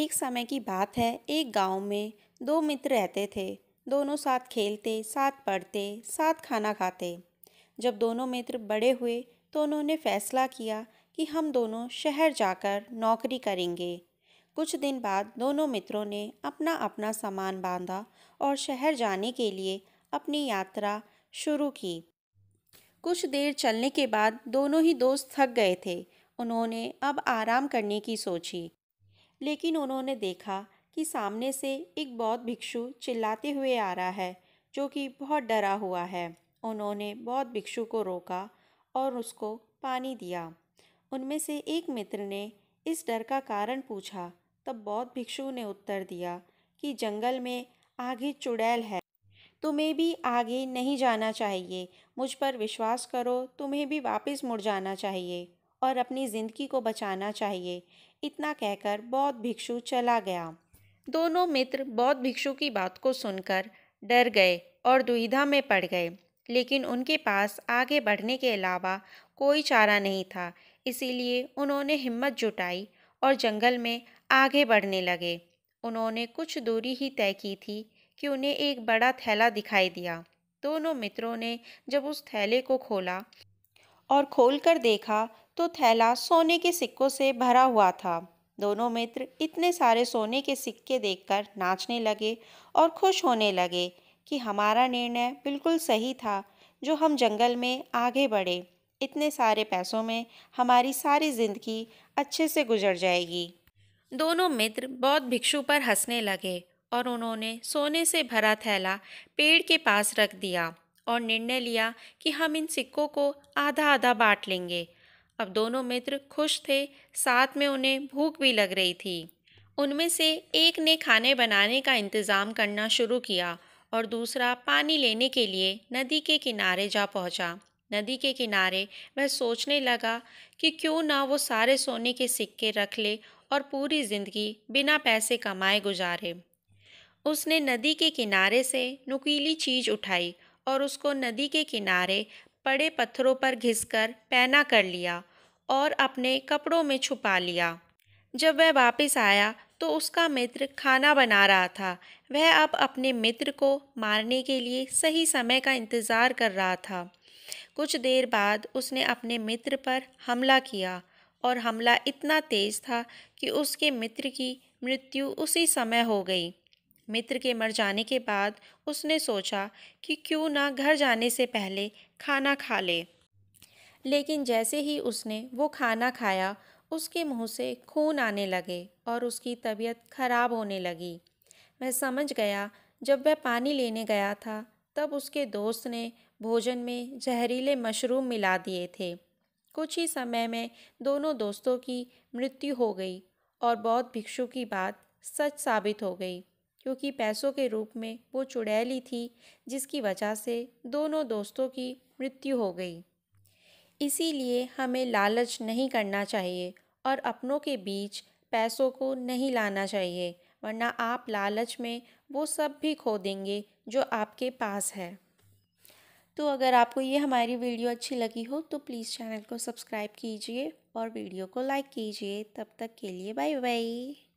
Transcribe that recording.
एक समय की बात है एक गांव में दो मित्र रहते थे दोनों साथ खेलते साथ पढ़ते साथ खाना खाते जब दोनों मित्र बड़े हुए तो उन्होंने फैसला किया कि हम दोनों शहर जाकर नौकरी करेंगे कुछ दिन बाद दोनों मित्रों ने अपना अपना सामान बांधा और शहर जाने के लिए अपनी यात्रा शुरू की कुछ देर चलने के बाद दोनों ही दोस्त थक गए थे उन्होंने अब आराम करने की सोची लेकिन उन्होंने देखा कि सामने से एक बौद्ध भिक्षु चिल्लाते हुए आ रहा है जो कि बहुत डरा हुआ है उन्होंने बौद्ध भिक्षु को रोका और उसको पानी दिया उनमें से एक मित्र ने इस डर का कारण पूछा तब बौद्ध भिक्षु ने उत्तर दिया कि जंगल में आगे चुड़ैल है तुम्हें भी आगे नहीं जाना चाहिए मुझ पर विश्वास करो तुम्हें भी वापस मुड़ जाना चाहिए और अपनी ज़िंदगी को बचाना चाहिए इतना कहकर बौद्ध भिक्षु चला गया दोनों मित्र बौद्ध भिक्षु की बात को सुनकर डर गए और दुविधा में पड़ गए लेकिन उनके पास आगे बढ़ने के अलावा कोई चारा नहीं था इसीलिए उन्होंने हिम्मत जुटाई और जंगल में आगे बढ़ने लगे उन्होंने कुछ दूरी ही तय की थी कि उन्हें एक बड़ा थैला दिखाई दिया दोनों मित्रों ने जब उस थैले को खोला और खोलकर देखा तो थैला सोने के सिक्कों से भरा हुआ था दोनों मित्र इतने सारे सोने के सिक्के देखकर नाचने लगे और खुश होने लगे कि हमारा निर्णय बिल्कुल सही था जो हम जंगल में आगे बढ़े इतने सारे पैसों में हमारी सारी ज़िंदगी अच्छे से गुजर जाएगी दोनों मित्र बौद्ध भिक्षु पर हंसने लगे और उन्होंने सोने से भरा थैला पेड़ के पास रख दिया और निर्णय लिया कि हम इन सिक्कों को आधा आधा बांट लेंगे अब दोनों मित्र खुश थे साथ में उन्हें भूख भी लग रही थी उनमें से एक ने खाने बनाने का इंतज़ाम करना शुरू किया और दूसरा पानी लेने के लिए नदी के किनारे जा पहुंचा। नदी के किनारे वह सोचने लगा कि क्यों ना वो सारे सोने के सिक्के रख ले और पूरी ज़िंदगी बिना पैसे कमाए गुजारे उसने नदी के किनारे से नुकीली चीज़ उठाई और उसको नदी के किनारे पड़े पत्थरों पर घिसकर पैना कर लिया और अपने कपड़ों में छुपा लिया जब वह वापस आया तो उसका मित्र खाना बना रहा था वह अब अपने मित्र को मारने के लिए सही समय का इंतज़ार कर रहा था कुछ देर बाद उसने अपने मित्र पर हमला किया और हमला इतना तेज़ था कि उसके मित्र की मृत्यु उसी समय हो गई मित्र के मर जाने के बाद उसने सोचा कि क्यों ना घर जाने से पहले खाना खा ले लेकिन जैसे ही उसने वो खाना खाया उसके मुंह से खून आने लगे और उसकी तबीयत खराब होने लगी वह समझ गया जब वह पानी लेने गया था तब उसके दोस्त ने भोजन में जहरीले मशरूम मिला दिए थे कुछ ही समय में दोनों दोस्तों की मृत्यु हो गई और बौद्ध भिक्षु की बात सच साबित हो गई क्योंकि पैसों के रूप में वो चुड़ैली थी जिसकी वजह से दोनों दोस्तों की मृत्यु हो गई इसीलिए हमें लालच नहीं करना चाहिए और अपनों के बीच पैसों को नहीं लाना चाहिए वरना आप लालच में वो सब भी खो देंगे जो आपके पास है तो अगर आपको ये हमारी वीडियो अच्छी लगी हो तो प्लीज़ चैनल को सब्सक्राइब कीजिए और वीडियो को लाइक कीजिए तब तक के लिए बाय बाय